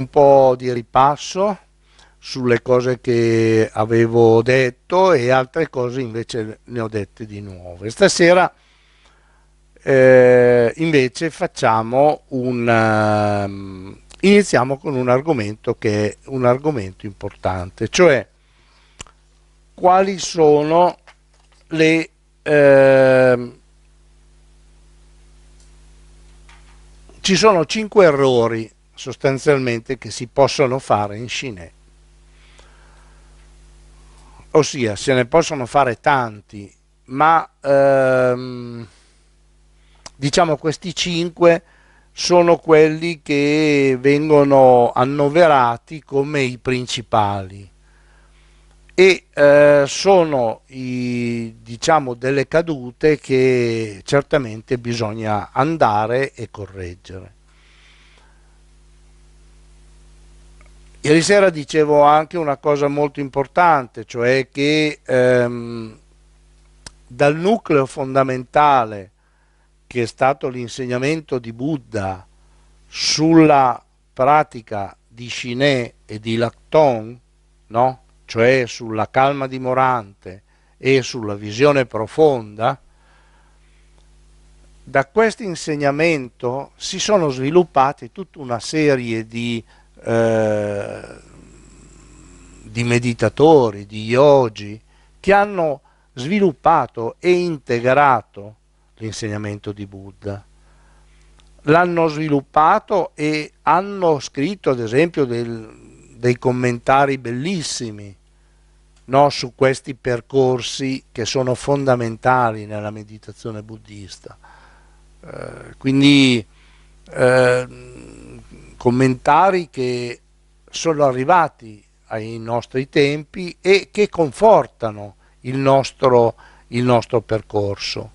un po' di ripasso sulle cose che avevo detto e altre cose invece ne ho dette di nuove. Stasera eh, invece facciamo un... Um, iniziamo con un argomento che è un argomento importante, cioè quali sono le... Eh, ci sono cinque errori sostanzialmente che si possono fare in Shinè. Ossia, se ne possono fare tanti, ma ehm, diciamo questi cinque sono quelli che vengono annoverati come i principali e eh, sono i, diciamo delle cadute che certamente bisogna andare e correggere. Ieri sera dicevo anche una cosa molto importante, cioè che ehm, dal nucleo fondamentale che è stato l'insegnamento di Buddha sulla pratica di Shiné e di Lacton, no? cioè sulla calma dimorante e sulla visione profonda, da questo insegnamento si sono sviluppate tutta una serie di eh, di meditatori, di yogi, che hanno sviluppato e integrato l'insegnamento di Buddha. L'hanno sviluppato e hanno scritto, ad esempio, del, dei commentari bellissimi no, su questi percorsi che sono fondamentali nella meditazione buddista. Eh, quindi eh, commentari che sono arrivati ai nostri tempi e che confortano il nostro, il nostro percorso,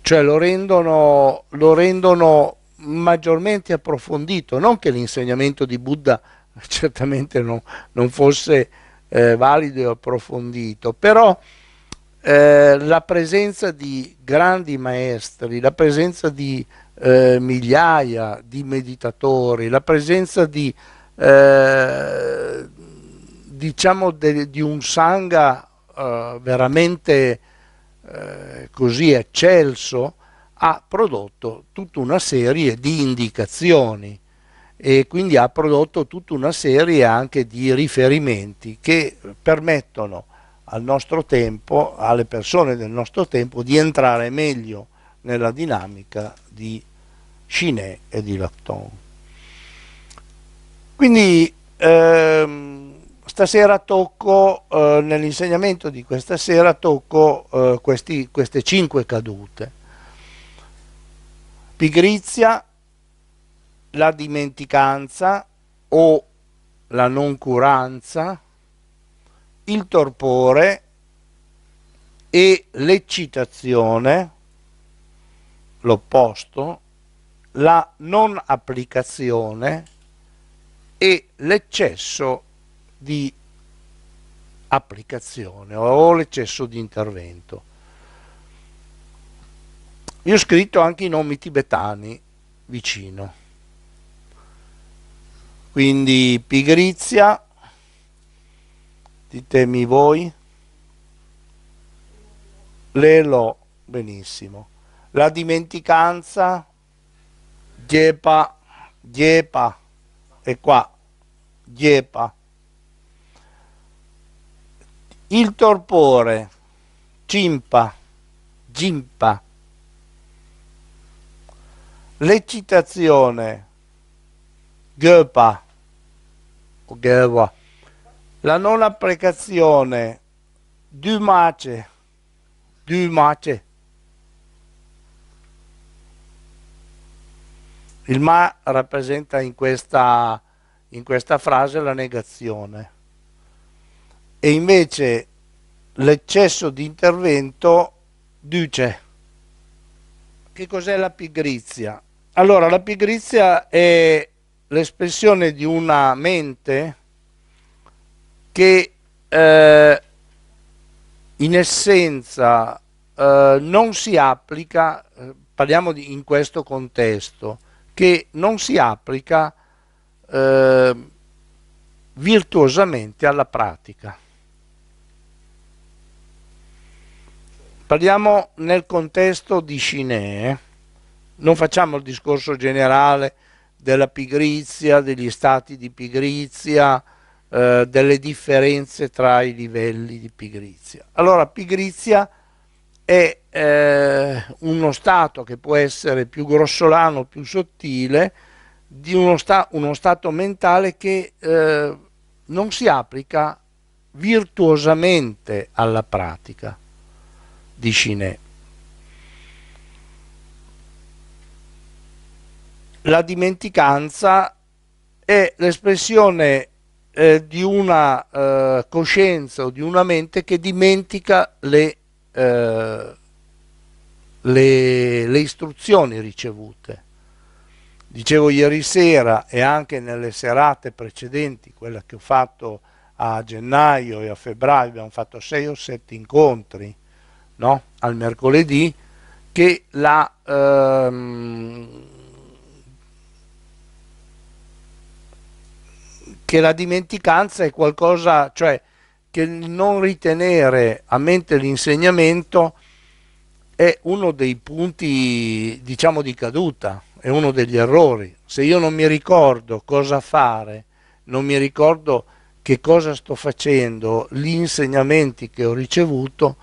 cioè lo rendono, lo rendono maggiormente approfondito, non che l'insegnamento di Buddha certamente non, non fosse eh, valido e approfondito, però eh, la presenza di grandi maestri, la presenza di eh, migliaia di meditatori, la presenza di, eh, diciamo de, di un sangha eh, veramente eh, così eccelso, ha prodotto tutta una serie di indicazioni e quindi ha prodotto tutta una serie anche di riferimenti che permettono al nostro tempo, alle persone del nostro tempo, di entrare meglio nella dinamica di Cinè e di Lacton. Quindi ehm, stasera tocco, eh, nell'insegnamento di questa sera, tocco eh, questi, queste cinque cadute. Pigrizia, la dimenticanza o la noncuranza, il torpore e l'eccitazione, l'opposto, la non applicazione e l'eccesso di applicazione o l'eccesso di intervento. Io ho scritto anche i nomi tibetani vicino, quindi pigrizia, ditemi voi, l'elo, benissimo, la dimenticanza, Gepa, Gepa, è qua, Gepa. Il torpore, Cimpa, Gimpa. L'eccitazione, Gepa, o Geva. La non applicazione, Dumace, Dumace. Il ma rappresenta in questa, in questa frase la negazione. E invece l'eccesso di intervento dice che cos'è la pigrizia? Allora, la pigrizia è l'espressione di una mente che eh, in essenza eh, non si applica, eh, parliamo di, in questo contesto, che non si applica eh, virtuosamente alla pratica. Parliamo nel contesto di Cinee, non facciamo il discorso generale della pigrizia, degli stati di pigrizia, eh, delle differenze tra i livelli di pigrizia. Allora, pigrizia è eh, uno stato che può essere più grossolano, più sottile, di uno, sta uno stato mentale che eh, non si applica virtuosamente alla pratica di Shinè. La dimenticanza è l'espressione eh, di una eh, coscienza o di una mente che dimentica le eh, le, le istruzioni ricevute. Dicevo ieri sera e anche nelle serate precedenti, quella che ho fatto a gennaio e a febbraio, abbiamo fatto sei o sette incontri no? al mercoledì, che la, ehm, che la dimenticanza è qualcosa, cioè che non ritenere a mente l'insegnamento è uno dei punti, diciamo, di caduta, è uno degli errori. Se io non mi ricordo cosa fare, non mi ricordo che cosa sto facendo, gli insegnamenti che ho ricevuto,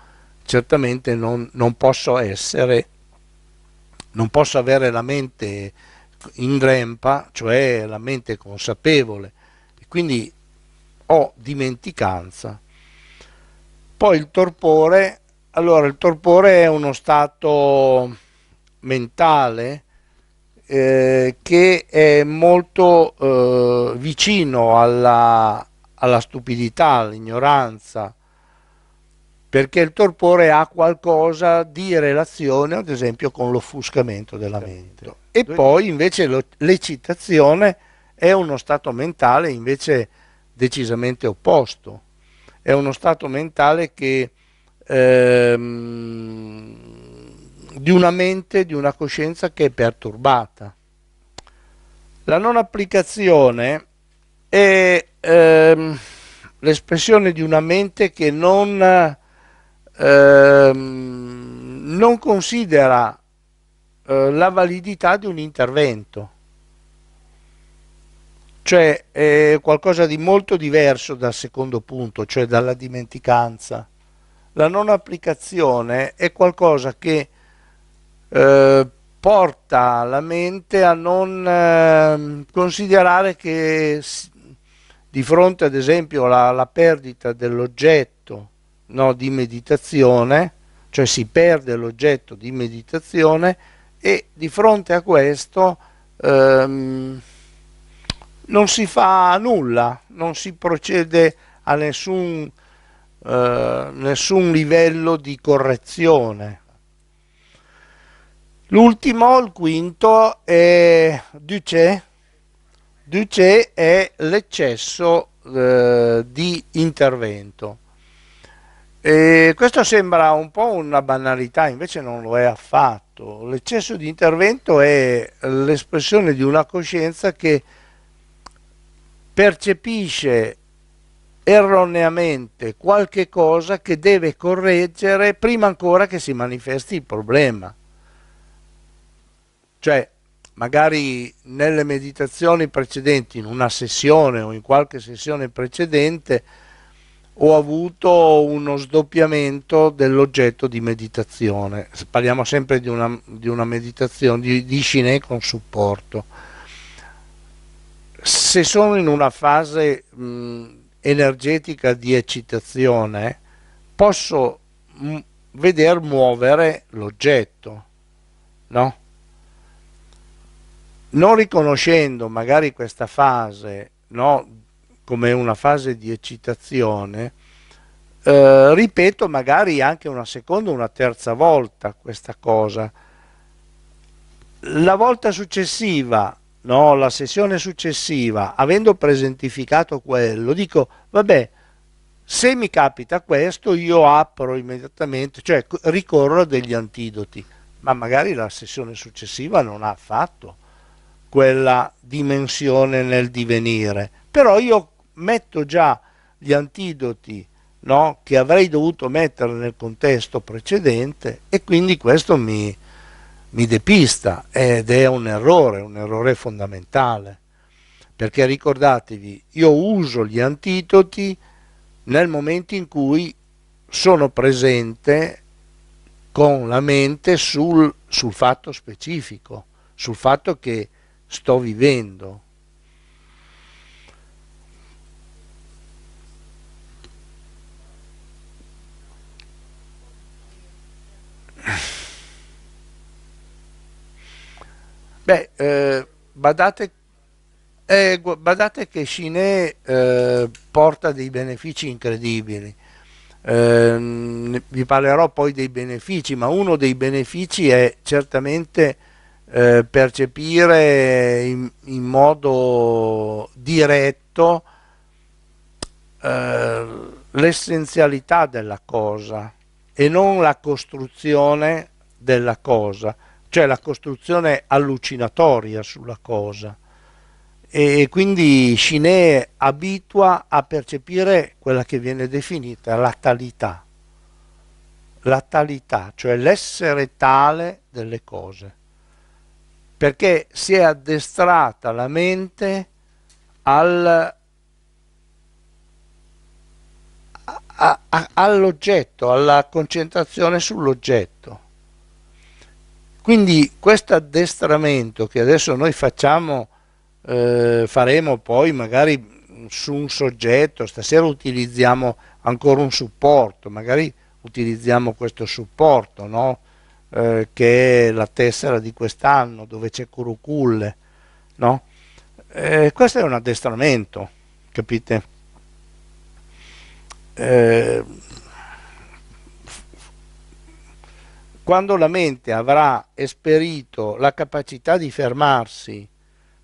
certamente non, non posso essere, non posso avere la mente in grempa, cioè la mente consapevole. Quindi o dimenticanza. Poi il torpore, allora il torpore è uno stato mentale eh, che è molto eh, vicino alla, alla stupidità, all'ignoranza, perché il torpore ha qualcosa di relazione, ad esempio, con l'offuscamento della mente. Certo. E poi invece l'eccitazione è uno stato mentale invece decisamente opposto. È uno stato mentale che, ehm, di una mente, di una coscienza che è perturbata. La non applicazione è ehm, l'espressione di una mente che non, ehm, non considera eh, la validità di un intervento cioè eh, qualcosa di molto diverso dal secondo punto, cioè dalla dimenticanza. La non applicazione è qualcosa che eh, porta la mente a non eh, considerare che di fronte ad esempio alla perdita dell'oggetto no, di meditazione, cioè si perde l'oggetto di meditazione e di fronte a questo ehm, non si fa nulla, non si procede a nessun, eh, nessun livello di correzione. L'ultimo, il quinto, è Duce. Duce è l'eccesso eh, di intervento. E questo sembra un po' una banalità, invece non lo è affatto. L'eccesso di intervento è l'espressione di una coscienza che percepisce erroneamente qualche cosa che deve correggere prima ancora che si manifesti il problema. Cioè, magari nelle meditazioni precedenti, in una sessione o in qualche sessione precedente, ho avuto uno sdoppiamento dell'oggetto di meditazione. Parliamo sempre di una, di una meditazione, di, di Shiné con supporto se sono in una fase mh, energetica di eccitazione, posso vedere muovere l'oggetto, no? Non riconoscendo magari questa fase no, come una fase di eccitazione, eh, ripeto magari anche una seconda una terza volta questa cosa. La volta successiva no, la sessione successiva, avendo presentificato quello, dico, vabbè, se mi capita questo io apro immediatamente, cioè ricorro a degli antidoti, ma magari la sessione successiva non ha affatto quella dimensione nel divenire, però io metto già gli antidoti no, che avrei dovuto mettere nel contesto precedente e quindi questo mi, mi depista ed è un errore, un errore fondamentale, perché ricordatevi, io uso gli antitoti nel momento in cui sono presente con la mente sul, sul fatto specifico, sul fatto che sto vivendo. Beh, eh, badate, eh, badate, che Cine eh, porta dei benefici incredibili. Eh, vi parlerò poi dei benefici, ma uno dei benefici è certamente eh, percepire in, in, modo diretto eh, l'essenzialità della cosa e non la costruzione della cosa cioè la costruzione allucinatoria sulla cosa e quindi Schinè abitua a percepire quella che viene definita la talità, la talità, cioè l'essere tale delle cose, perché si è addestrata la mente al, all'oggetto, alla concentrazione sull'oggetto quindi questo addestramento che adesso noi facciamo, eh, faremo poi magari su un soggetto, stasera utilizziamo ancora un supporto, magari utilizziamo questo supporto no? eh, che è la tessera di quest'anno dove c'è Curuculle, no? eh, questo è un addestramento, capite? Eh, quando la mente avrà esperito la capacità di fermarsi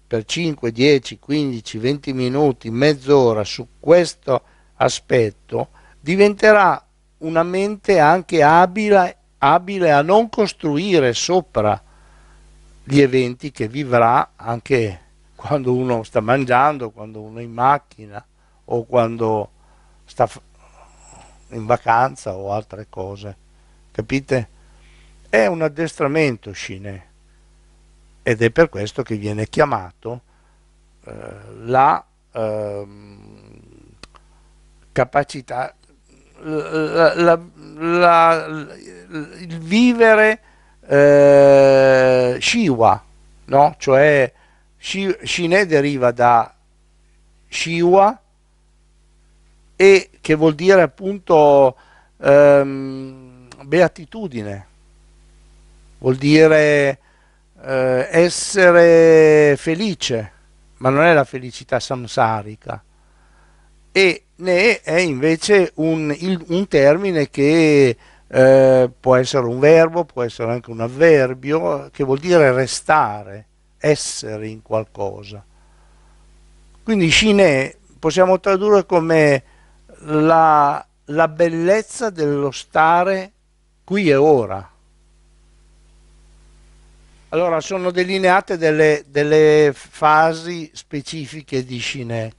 per 5, 10, 15, 20 minuti, mezz'ora su questo aspetto, diventerà una mente anche abile, abile a non costruire sopra gli eventi che vivrà anche quando uno sta mangiando, quando uno è in macchina o quando sta in vacanza o altre cose. Capite? È un addestramento Shinè ed è per questo che viene chiamato eh, la eh, capacità, la, la, la, il vivere eh, Shiwa, no? cioè shi, Shinè deriva da Shiwa e che vuol dire appunto ehm, beatitudine vuol dire eh, essere felice, ma non è la felicità samsarica, e ne è invece un, il, un termine che eh, può essere un verbo, può essere anche un avverbio, che vuol dire restare, essere in qualcosa. Quindi Shiné possiamo tradurre come la, la bellezza dello stare qui e ora allora, sono delineate delle, delle fasi specifiche di Shinè.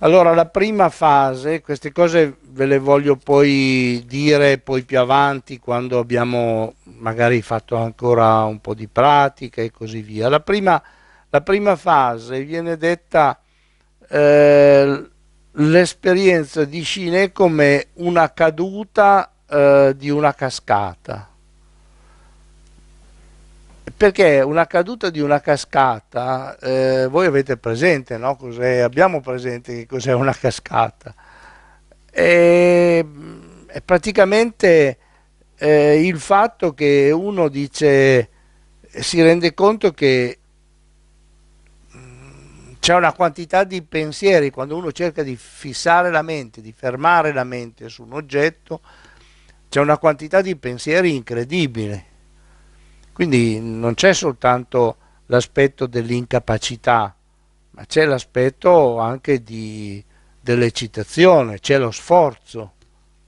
Allora, la prima fase, queste cose ve le voglio poi dire poi più avanti quando abbiamo magari fatto ancora un po' di pratica e così via. La prima, la prima fase viene detta eh, l'esperienza di Cine come una caduta eh, di una cascata perché una caduta di una cascata, eh, voi avete presente, no? abbiamo presente che cos'è una cascata, è, è praticamente eh, il fatto che uno dice, si rende conto che mm, c'è una quantità di pensieri quando uno cerca di fissare la mente, di fermare la mente su un oggetto, c'è una quantità di pensieri incredibile quindi non c'è soltanto l'aspetto dell'incapacità, ma c'è l'aspetto anche dell'eccitazione, c'è lo sforzo.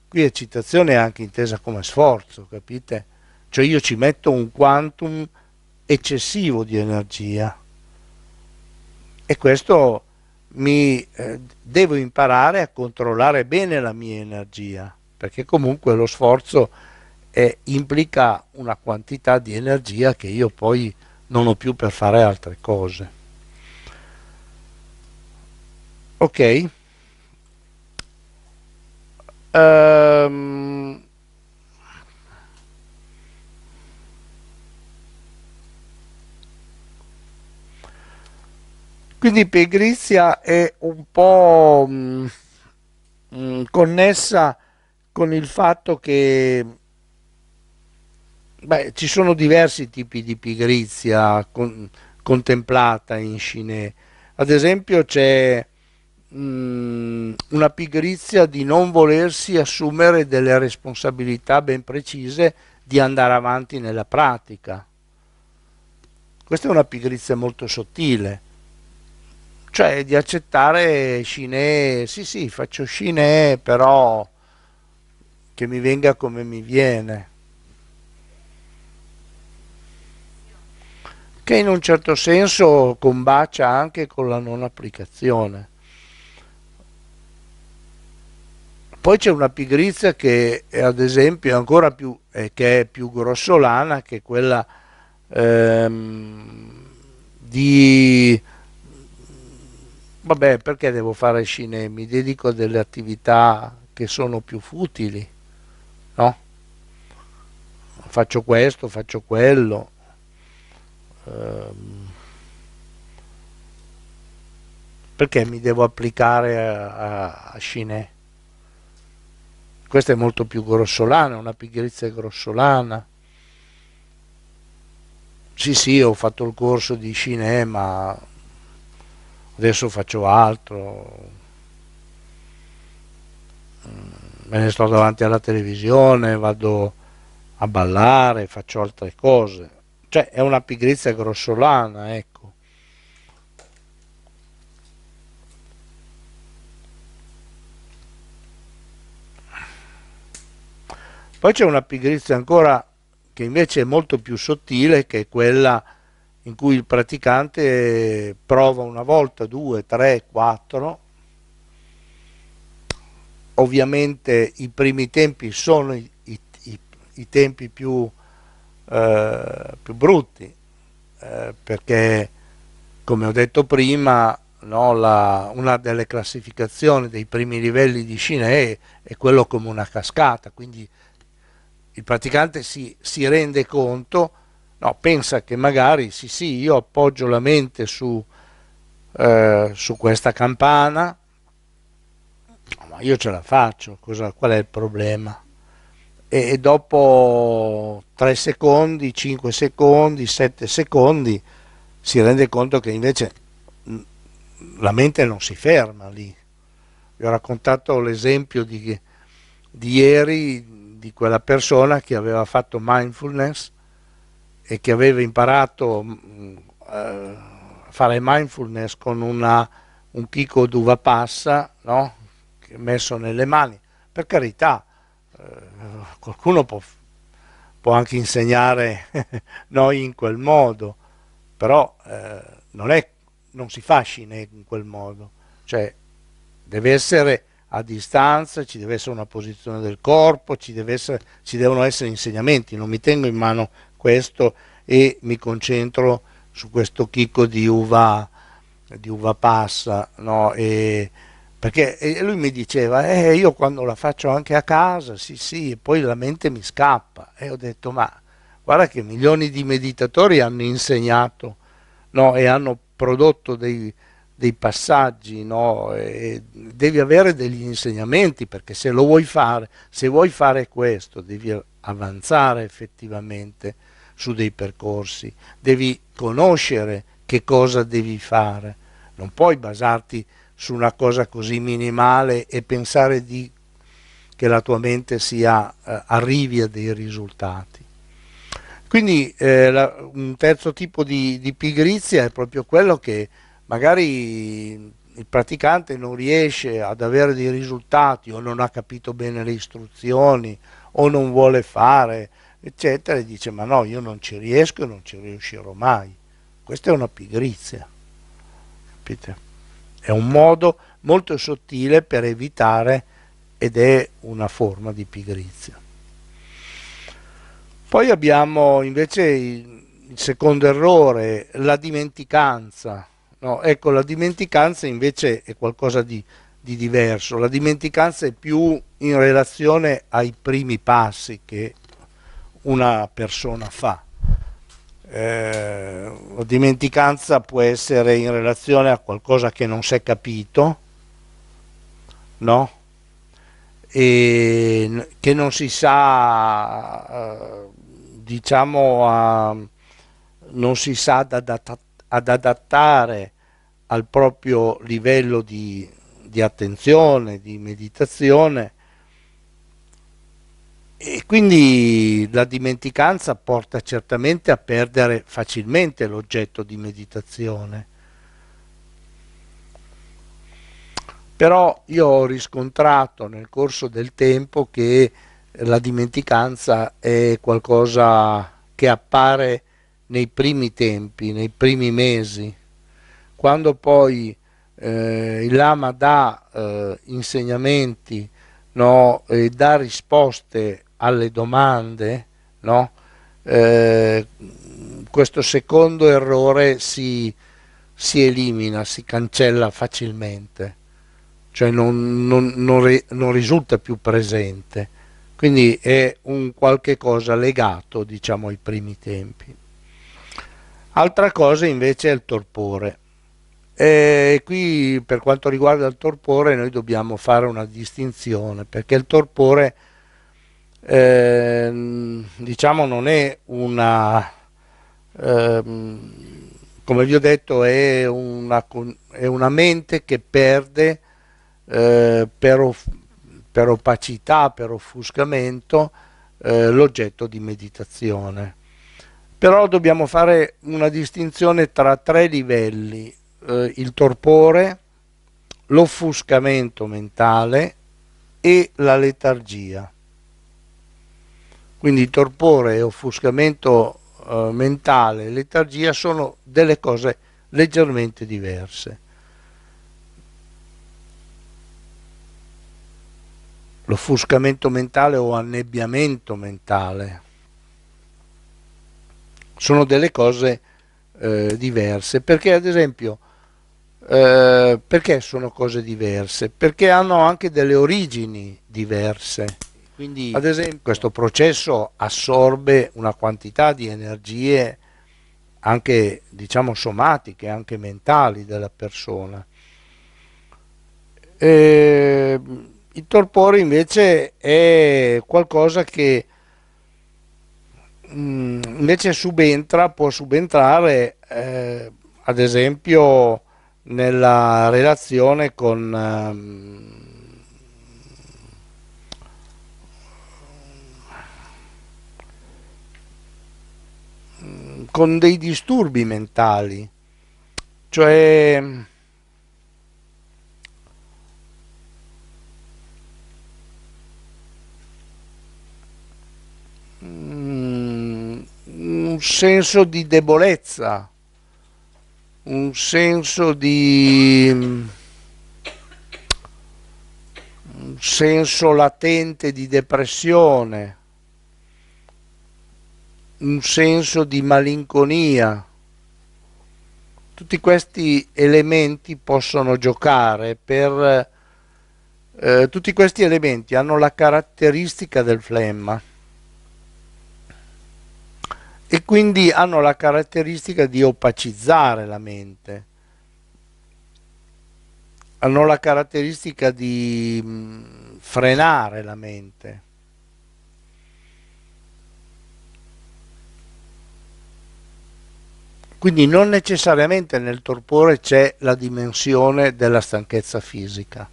Qui eccitazione è anche intesa come sforzo, capite? Cioè io ci metto un quantum eccessivo di energia e questo mi eh, devo imparare a controllare bene la mia energia, perché comunque lo sforzo eh, implica una quantità di energia che io poi non ho più per fare altre cose. Ok? Um, quindi pigrizia è un po' mh, mm, mh, mm, connessa con il fatto che Beh, ci sono diversi tipi di pigrizia con, contemplata in Cine. Ad esempio c'è mh, mm, una pigrizia di non volersi assumere delle responsabilità ben precise di andare avanti nella pratica. Questa è una pigrizia molto sottile, cioè di accettare Cine, sì sì faccio Cine però che mi venga come mi viene. che in un certo senso combacia anche con la non applicazione. Poi c'è una pigrizia che è ad esempio ancora più, eh, che è più grossolana che quella ehm, di vabbè perché devo fare cinema? Mi dedico a delle attività che sono più futili, no? Faccio questo, faccio quello, Ehm, perché mi devo applicare a, a Shinè? Questa è molto più grossolana, una pigrizia grossolana. Sì, sì, ho fatto il corso di Shinè, ma adesso faccio altro. Mm, me ne sto davanti alla televisione, vado a ballare, faccio altre cose cioè è una pigrizia grossolana ecco poi c'è una pigrizia ancora che invece è molto più sottile che è quella in cui il praticante prova una volta, due, tre, quattro ovviamente i primi tempi sono i, i, i tempi più eh, più brutti, eh, perché come ho detto prima, no, la, una delle classificazioni dei primi livelli di Shinee è, è quello come una cascata, quindi il praticante si, si rende conto, no, pensa che magari sì sì io appoggio la mente su, eh, su questa campana, ma io ce la faccio, cosa, qual è il problema? e, dopo 3 secondi, 5 secondi, 7 secondi si rende conto che invece mm, la mente non si ferma lì. Vi ho raccontato l'esempio di, di ieri di quella persona che aveva fatto mindfulness e che aveva imparato mm, eh, a fare mindfulness con una, un chicco d'uva passa no? messo nelle mani. Per carità, eh, qualcuno può, può, anche insegnare noi in quel modo, però eh, non, è, non, si fascina in quel modo, cioè deve essere a distanza, ci deve essere una posizione del corpo, ci, essere, ci devono essere insegnamenti, non mi tengo in mano questo e mi concentro su questo chicco di uva, di uva passa no? e, perché lui mi diceva, eh, io quando la faccio anche a casa, sì sì, e poi la mente mi scappa. E ho detto, ma guarda che milioni di meditatori hanno insegnato no, e hanno prodotto dei, dei passaggi, no? devi avere degli insegnamenti perché se lo vuoi fare, se vuoi fare questo, devi avanzare effettivamente su dei percorsi, devi conoscere che cosa devi fare, non puoi basarti su una cosa così minimale e pensare di, che la tua mente sia, eh, arrivi a dei risultati. Quindi eh, la, un terzo tipo di, di pigrizia è proprio quello che magari il praticante non riesce ad avere dei risultati o non ha capito bene le istruzioni o non vuole fare, eccetera, e dice ma no, io non ci riesco e non ci riuscirò mai. Questa è una pigrizia, capite? È un modo molto sottile per evitare ed è una forma di pigrizia. Poi abbiamo invece il, secondo errore, la dimenticanza. No, ecco, la dimenticanza invece è qualcosa di, di diverso. La dimenticanza è più in relazione ai primi passi che una persona fa eh, la dimenticanza può essere in relazione a qualcosa che non si è capito, no? E che non si sa, eh, diciamo, a, non si sa ad, adatta, ad, adattare al proprio livello di, di attenzione, di meditazione e quindi la dimenticanza porta certamente a perdere facilmente l'oggetto di meditazione. Però io ho riscontrato nel corso del tempo che la dimenticanza è qualcosa che appare nei primi tempi, nei primi mesi. Quando poi eh, il Lama dà eh, insegnamenti no, e dà risposte alle domande, no? eh, questo secondo errore si, si, elimina, si cancella facilmente, cioè non, non, non, non risulta più presente. Quindi è un qualche cosa legato diciamo, ai primi tempi. Altra cosa invece è il torpore. E qui per quanto riguarda il torpore noi dobbiamo fare una distinzione perché il torpore è eh, diciamo non è una ehm, come vi ho detto è una, è una mente che perde eh, per, of, per, opacità, per offuscamento eh, l'oggetto di meditazione. Però dobbiamo fare una distinzione tra tre livelli, eh, il torpore, l'offuscamento mentale e la letargia. Quindi torpore e offuscamento eh, mentale, letargia sono delle cose leggermente diverse. L'offuscamento mentale o annebbiamento mentale sono delle cose eh, diverse perché ad esempio eh, perché sono cose diverse perché hanno anche delle origini diverse quindi... Ad esempio, questo processo assorbe una quantità di energie anche diciamo somatiche, anche mentali della persona. E ehm, il torpore invece è qualcosa che mh, mm, invece subentra, può subentrare eh, ad esempio nella relazione con... Eh, Mm, con dei disturbi mentali, cioè mm, un senso di debolezza, un senso di un senso latente di depressione un senso di malinconia. Tutti questi elementi possono giocare per... Eh, tutti questi elementi hanno la caratteristica del flemma e quindi hanno la caratteristica di opacizzare la mente, hanno la caratteristica di mh, mm, frenare la mente. Quindi non necessariamente nel torpore c'è la dimensione della stanchezza fisica.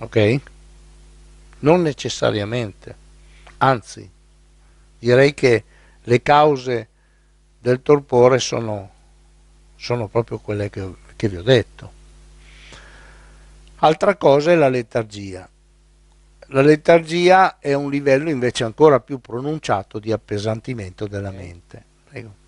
Ok? Non necessariamente. Anzi, direi che le cause del torpore sono, sono proprio quelle che, che vi ho detto. Altra cosa è la letargia. La letargia è un livello invece ancora più pronunciato di appesantimento della mente. Prego.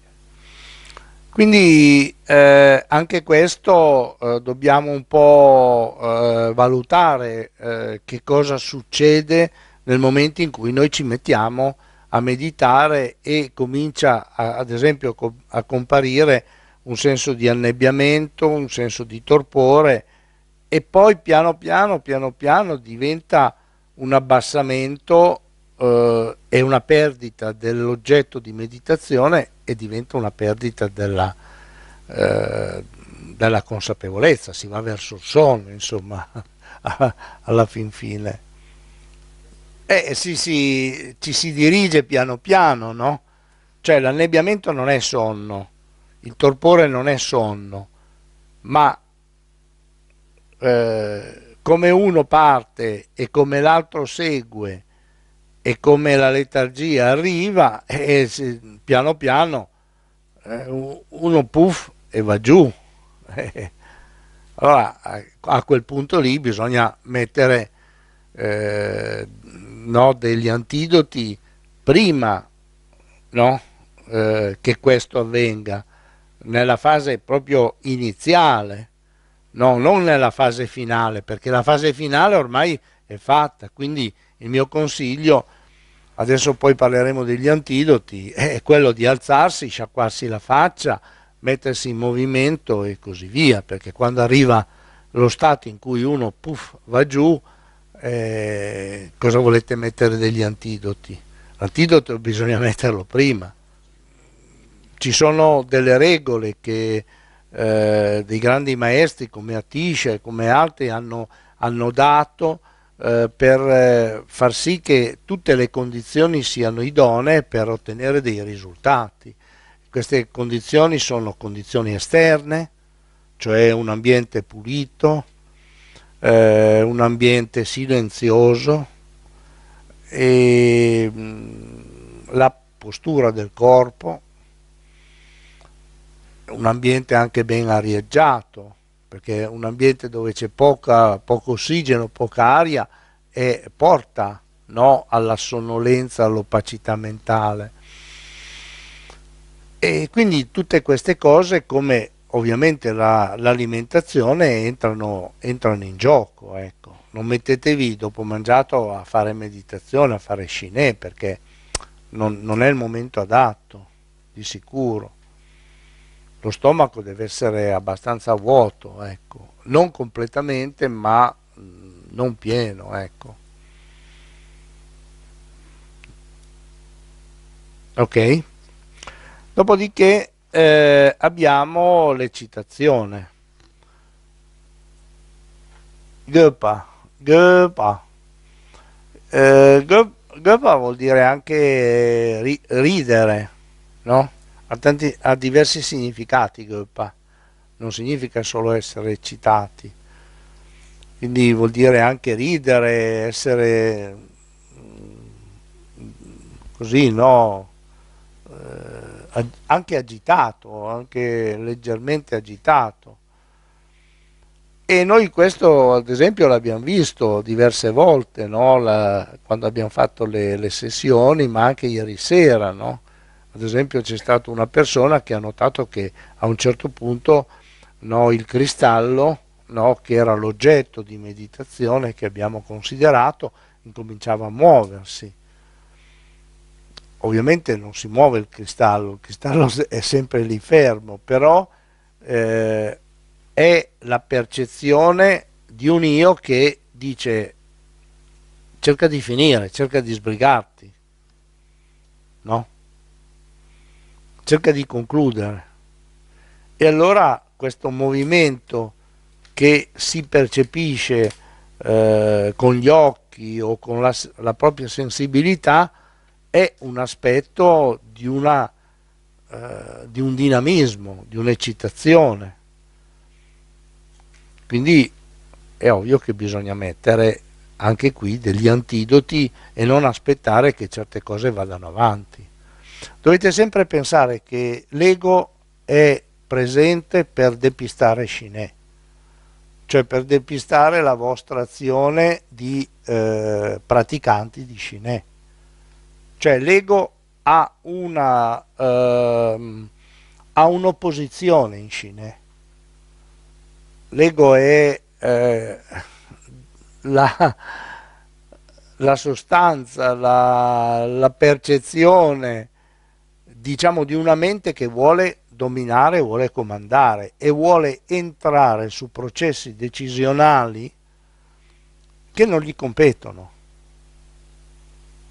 Quindi eh, anche questo eh, dobbiamo un po' eh, valutare eh, che cosa succede nel momento in cui noi ci mettiamo a meditare e comincia a, ad esempio a comparire un senso di annebbiamento, un senso di torpore e poi piano piano, piano piano diventa un abbassamento eh, e una perdita dell'oggetto di meditazione e diventa una perdita della, eh, della consapevolezza, si va verso il sonno, insomma, alla fin fine. Eh, sì, sì, ci si dirige piano piano, no? Cioè l'annebbiamento non è sonno, il torpore non è sonno, ma eh, come uno parte e come l'altro segue e come la letargia arriva e eh, piano piano eh, uno puff e va giù. Allora a quel punto lì bisogna mettere eh, no, degli antidoti prima no, eh, che questo avvenga, nella fase proprio iniziale no, non nella fase finale, perché la fase finale ormai è fatta, quindi il mio consiglio, adesso poi parleremo degli antidoti, è quello di alzarsi, sciacquarsi la faccia, mettersi in movimento e così via, perché quando arriva lo stato in cui uno puff, va giù, eh, cosa volete mettere degli antidoti? L'antidoto bisogna metterlo prima. Ci sono delle regole che eh, dei grandi maestri come Atisha e come altri hanno, hanno dato eh, per eh, far sì che tutte le condizioni siano idonee per ottenere dei risultati. Queste condizioni sono condizioni esterne, cioè un ambiente pulito, eh, un ambiente silenzioso e mh, mm, la postura del corpo un ambiente anche ben arieggiato, perché un ambiente dove c'è poco ossigeno, poca aria, e porta no, alla sonnolenza, all'opacità mentale. E quindi tutte queste cose, come ovviamente l'alimentazione, entrano, entrano, in gioco. Ecco. Non mettetevi dopo mangiato a fare meditazione, a fare scinè, perché non, non è il momento adatto, di sicuro lo stomaco deve essere abbastanza vuoto, ecco. non completamente ma mm, non pieno. Ecco. Ok? Dopodiché eh, abbiamo l'eccitazione. Gopa, gopa. Eh, gopa vuol dire anche ri ridere, no? ha, tanti, ha diversi significati Goppa, non significa solo essere eccitati, quindi vuol dire anche ridere, essere mm, così, no? Eh, anche agitato, anche leggermente agitato. E noi questo, ad esempio, l'abbiamo visto diverse volte, no? La, quando abbiamo fatto le, le, sessioni, ma anche ieri sera, no? Ad esempio c'è stata una persona che ha notato che a un certo punto no, il cristallo, no, che era l'oggetto di meditazione che abbiamo considerato, incominciava a muoversi. Ovviamente non si muove il cristallo, il cristallo è sempre lì fermo, però eh, è la percezione di un io che dice cerca di finire, cerca di sbrigarti. No? cerca di concludere. E allora questo movimento che si percepisce eh, con gli occhi o con la, la, propria sensibilità è un aspetto di, una, eh, di un dinamismo, di un'eccitazione. Quindi è ovvio che bisogna mettere anche qui degli antidoti e non aspettare che certe cose vadano avanti. Dovete sempre pensare che l'ego è presente per depistare Scinè, cioè per depistare la vostra azione di eh, praticanti di Scinè. Cioè l'ego ha una... Ehm, ha un'opposizione in Scinè. L'ego è eh, la, la, sostanza, la, la percezione, diciamo di una mente che vuole dominare, vuole comandare e vuole entrare su processi decisionali che non gli competono,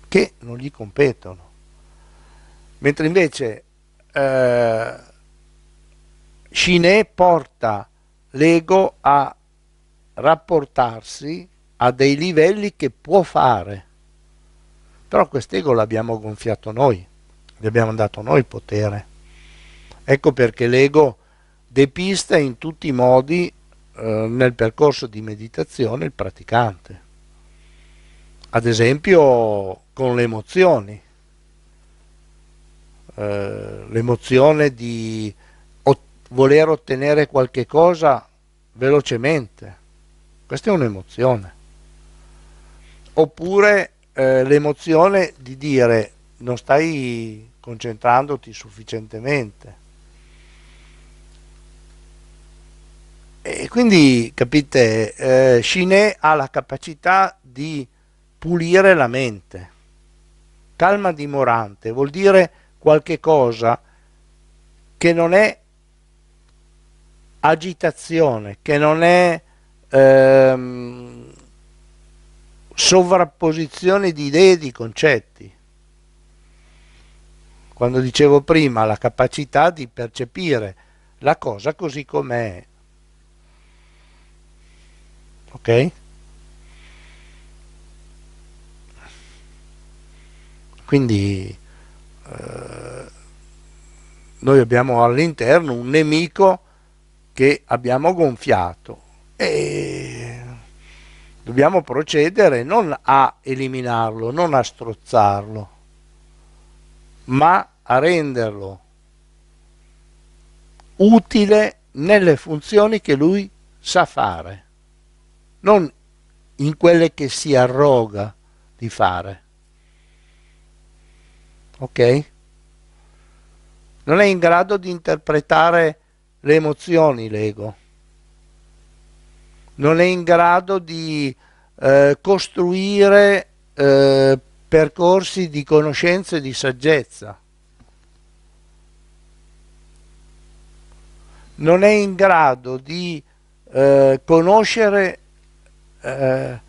che non gli competono. Mentre invece eh, Shiné porta l'ego a rapportarsi a dei livelli che può fare. Però quest'ego l'abbiamo gonfiato noi gli abbiamo dato noi il potere. Ecco perché l'ego depista in tutti i modi eh, nel percorso di meditazione il praticante. Ad esempio con le emozioni. Eh, l'emozione di ot voler ottenere qualche cosa velocemente. Questa è un'emozione. Oppure eh, l'emozione di dire non stai concentrandoti sufficientemente. E quindi, capite, eh, Shine ha la capacità di pulire la mente. Calma dimorante vuol dire qualche cosa che non è agitazione, che non è ehm, sovrapposizione di idee e di concetti quando dicevo prima la capacità di percepire la cosa così com'è. Ok? Quindi eh, noi abbiamo all'interno un nemico che abbiamo gonfiato e dobbiamo procedere non a eliminarlo, non a strozzarlo, ma a renderlo utile nelle funzioni che lui sa fare, non in quelle che si arroga di fare. Ok? Non è in grado di interpretare le emozioni l'ego, non è in grado di eh, costruire eh, percorsi di conoscenza e di saggezza. Non è in grado di eh, conoscere eh,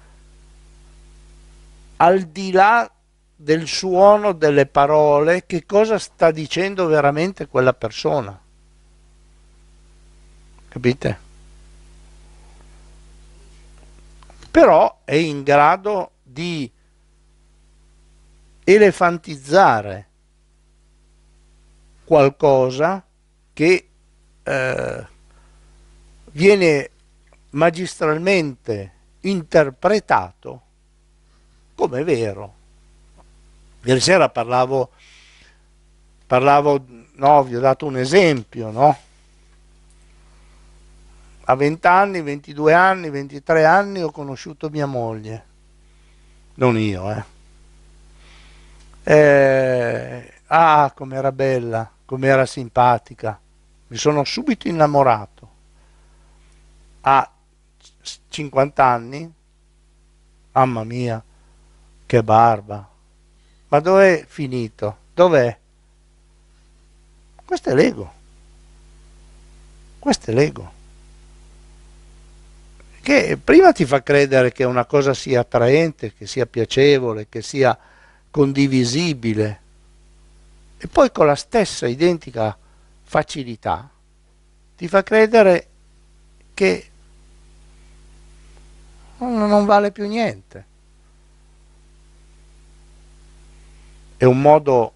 al di là del suono delle parole che cosa sta dicendo veramente quella persona. Capite? Però è in grado di elefantizzare qualcosa che eh, viene magistralmente interpretato come vero. Ieri sera parlavo, parlavo no, vi ho dato un esempio, no? A 20 anni, 22 anni, 23 anni ho conosciuto mia moglie. Non io, eh eh, ah, com'era bella, com'era simpatica. Mi sono subito innamorato. A 50 anni, mamma mia, che barba. Ma dov'è finito? Dov'è? Questo è l'ego. Questo è l'ego. Che prima ti fa credere che una cosa sia attraente, che sia piacevole, che sia condivisibile e poi con la stessa identica facilità ti fa credere che non vale più niente. È un modo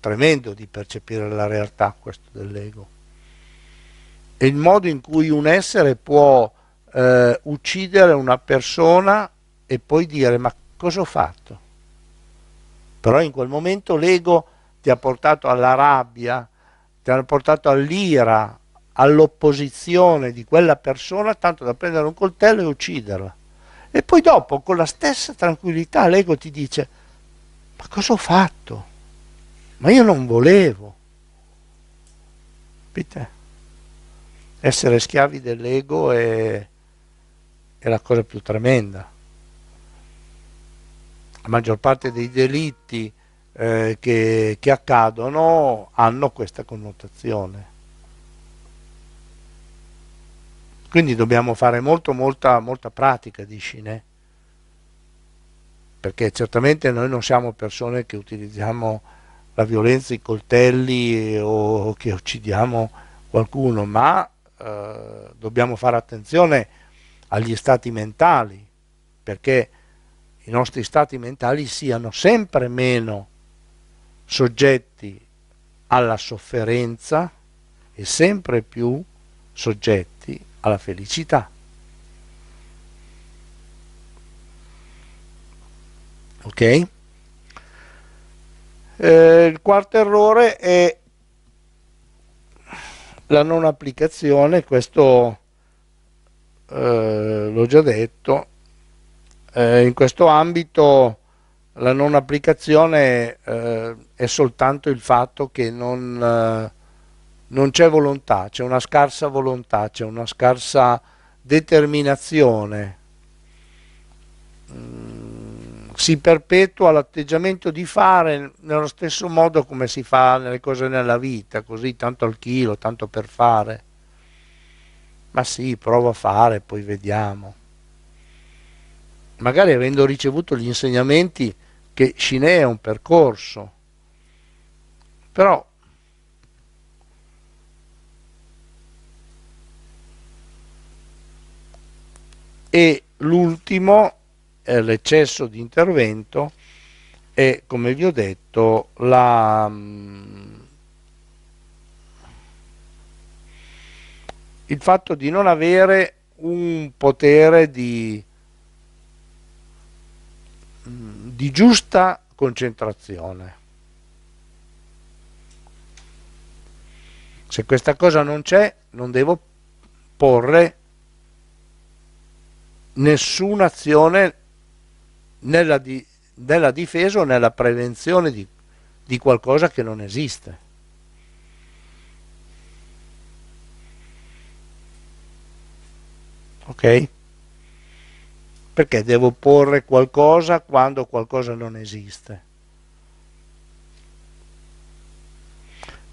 tremendo di percepire la realtà questo dell'ego. È il modo in cui un essere può eh, uccidere una persona e poi dire ma cosa ho fatto? Però in quel momento l'ego ti ha portato alla rabbia, ti ha portato all'ira, all'opposizione di quella persona, tanto da prendere un coltello e ucciderla. E poi dopo, con la stessa tranquillità, l'ego ti dice, ma cosa ho fatto? Ma io non volevo. Capite? Essere schiavi dell'ego è, è la cosa più tremenda la maggior parte dei delitti eh, che, che accadono hanno questa connotazione. Quindi dobbiamo fare molto, molta, molta pratica di Shinè, perché certamente noi non siamo persone che utilizziamo la violenza, i coltelli eh, o che uccidiamo qualcuno, ma eh, dobbiamo fare attenzione agli stati mentali, perché i nostri stati mentali siano sempre meno soggetti alla sofferenza e sempre più soggetti alla felicità. Ok? Eh, il quarto errore è la non applicazione, questo eh, l'ho già detto, eh, in questo ambito la non applicazione eh, è soltanto il fatto che non, eh, non c'è volontà, c'è una scarsa volontà, c'è una scarsa determinazione. Mm, si perpetua l'atteggiamento di fare nello stesso modo come si fa nelle cose nella vita, così tanto al chilo, tanto per fare. Ma sì, prova a fare, poi vediamo magari avendo ricevuto gli insegnamenti che Shinè è un percorso, però e l'ultimo eh, l'eccesso di intervento è come vi ho detto la, mm, il fatto di non avere un potere di di giusta concentrazione. Se questa cosa non c'è, non devo porre nessuna azione nella, di, nella difesa o nella prevenzione di, di qualcosa che non esiste. Ok? Perché devo porre qualcosa quando qualcosa non esiste?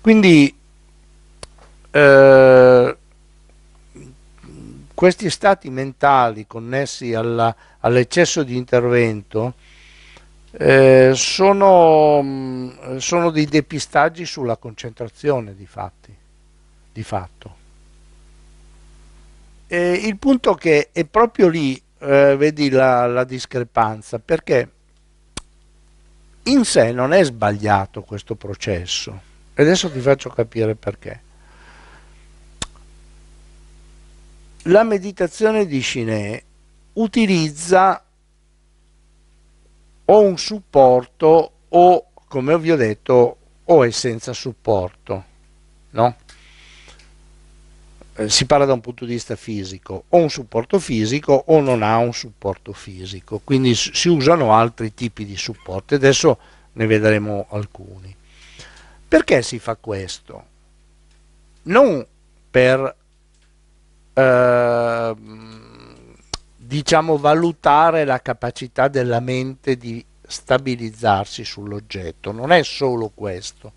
Quindi eh, questi stati mentali connessi all'eccesso di intervento eh, sono, sono, dei depistaggi sulla concentrazione di, fatti, di fatto. E il punto che è proprio lì eh, vedi la, la discrepanza, perché in sé non è sbagliato questo processo. E adesso ti faccio capire perché. La meditazione di Shinè utilizza o un supporto o, come vi ho detto, o è senza supporto, no? Eh, si parla da un punto di vista fisico, o un supporto fisico o non ha un supporto fisico, quindi si usano altri tipi di supporti, adesso ne vedremo alcuni. Perché si fa questo? Non per eh, diciamo valutare la capacità della mente di stabilizzarsi sull'oggetto, non è solo questo,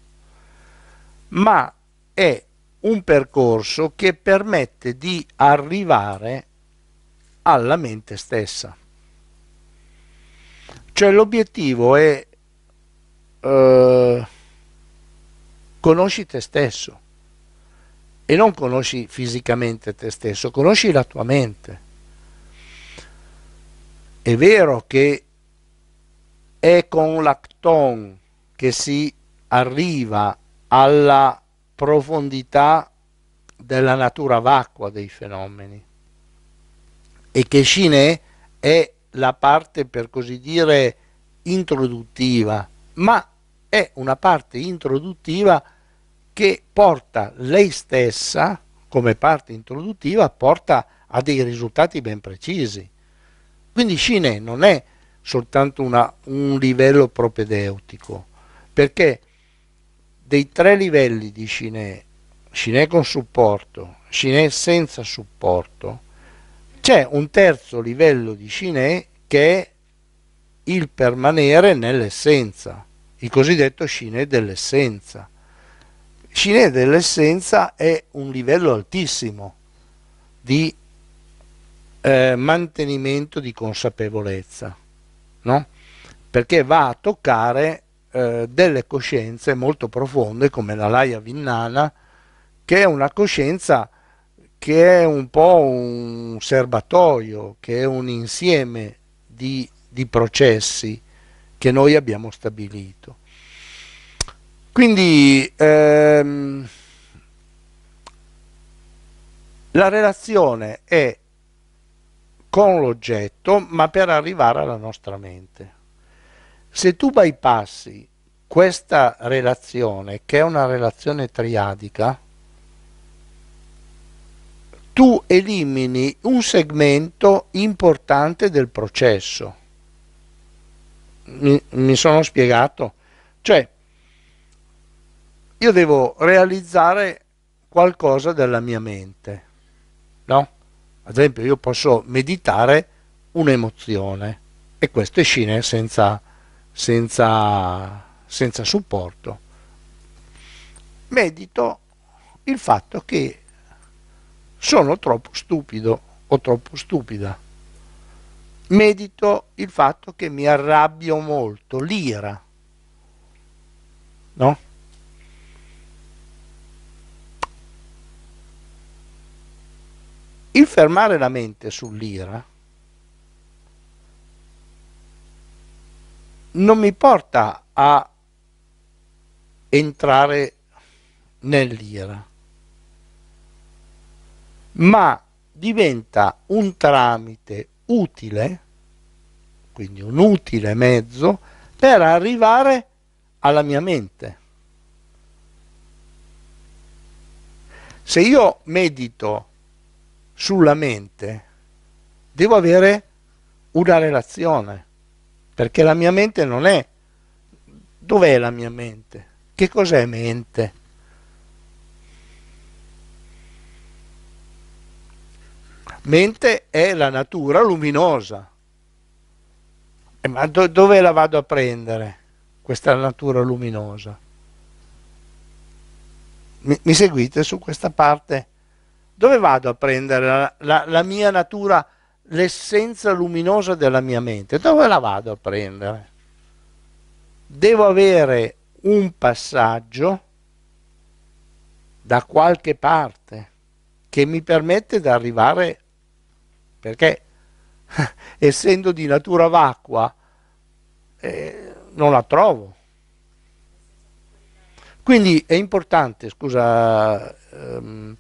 ma è un percorso che permette di arrivare alla mente stessa. Cioè l'obiettivo è eh, conosci te stesso e non conosci fisicamente te stesso, conosci la tua mente. È vero che è con l'acton che si arriva alla profondità della natura vacua dei fenomeni e che Shinè è la parte per così dire introduttiva, ma è una parte introduttiva che porta lei stessa, come parte introduttiva, porta a dei risultati ben precisi. Quindi Shinè non è soltanto una, un livello propedeutico, perché dei tre livelli di Cine, Cine con supporto, Cine senza supporto, c'è un terzo livello di Cine che è il permanere nell'essenza, il cosiddetto Cine dell'essenza. Cine dell'essenza è un livello altissimo di eh, mantenimento di consapevolezza, no? perché va a toccare eh, delle coscienze molto profonde come la Laia Vinnana, che è una coscienza che è un po' un serbatoio, che è un insieme di, di processi che noi abbiamo stabilito. Quindi ehm, la relazione è con l'oggetto, ma per arrivare alla nostra mente. Se tu bypassi questa relazione, che è una relazione triadica, tu elimini un segmento importante del processo. Mi, mi sono spiegato? Cioè, io devo realizzare qualcosa della mia mente, no? Ad esempio io posso meditare un'emozione e questo è Scine senza senza, senza supporto. Medito il fatto che sono troppo stupido o troppo stupida. Medito il fatto che mi arrabbio molto, l'ira. No? Il fermare la mente sull'ira non mi porta a entrare nell'ira, ma diventa un tramite utile, quindi un utile mezzo, per arrivare alla mia mente. Se io medito sulla mente, devo avere una relazione perché la mia mente non è. Dov'è la mia mente? Che cos'è mente? Mente è la natura luminosa. Eh, ma do dove la vado a prendere questa natura luminosa? Mi, mi seguite su questa parte? Dove vado a prendere la, la, la mia natura luminosa? l'essenza luminosa della mia mente. Dove la vado a prendere? Devo avere un passaggio da qualche parte che mi permette di arrivare, perché essendo di natura vacua eh, non la trovo. Quindi è importante, scusa, ehm,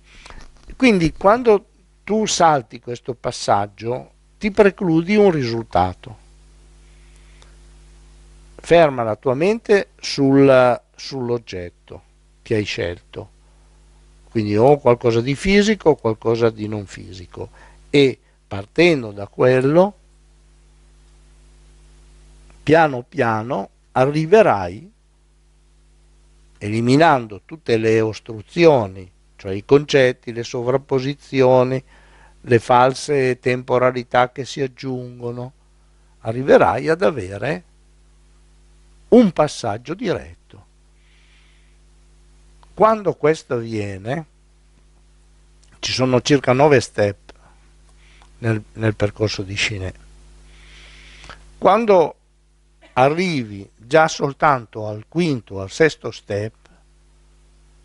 quindi quando tu salti questo passaggio ti precludi un risultato. Ferma la tua mente sul, sull'oggetto che hai scelto, quindi o qualcosa di fisico o qualcosa di non fisico e partendo da quello piano piano arriverai eliminando tutte le ostruzioni, cioè i concetti, le sovrapposizioni, le false temporalità che si aggiungono, arriverai ad avere un passaggio diretto. Quando questo avviene, ci sono circa nove step nel, nel percorso di Scine. Quando arrivi già soltanto al quinto, al sesto step,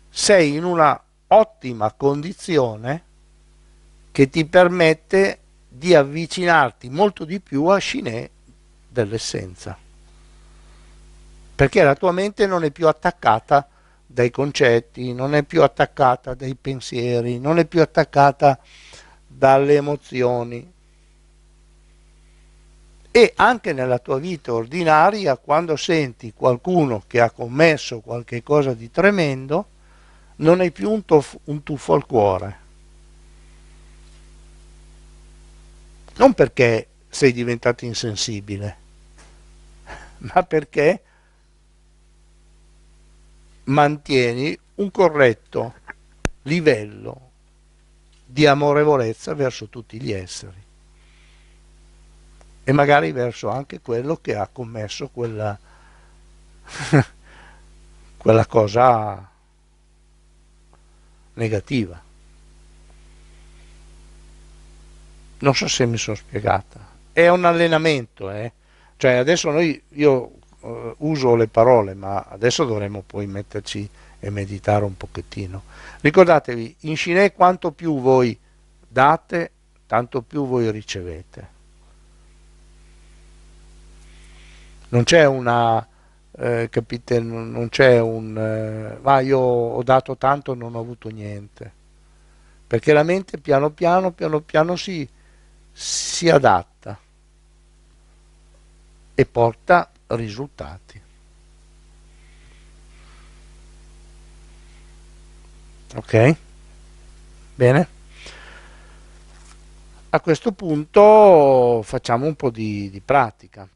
sei in una ottima condizione che ti permette di avvicinarti molto di più a Shiné dell'essenza. Perché la tua mente non è più attaccata dai concetti, non è più attaccata dai pensieri, non è più attaccata dalle emozioni. E anche nella tua vita ordinaria, quando senti qualcuno che ha commesso qualche cosa di tremendo, non hai più un, tuffo, un tuffo al cuore non perché sei diventato insensibile, ma perché mantieni un corretto livello di amorevolezza verso tutti gli esseri e magari verso anche quello che ha commesso quella, quella cosa negativa. non so se mi sono spiegata, è un allenamento, eh? cioè adesso noi, io uh, uso le parole, ma adesso dovremmo poi metterci e meditare un pochettino. Ricordatevi, in Shinè quanto più voi date, tanto più voi ricevete. Non c'è una, eh, capite, non c'è un, eh, ah, io ho dato tanto, e non ho avuto niente. Perché la mente piano piano, piano piano si si adatta e porta risultati. Ok? Bene? A questo punto facciamo un po' di, di pratica.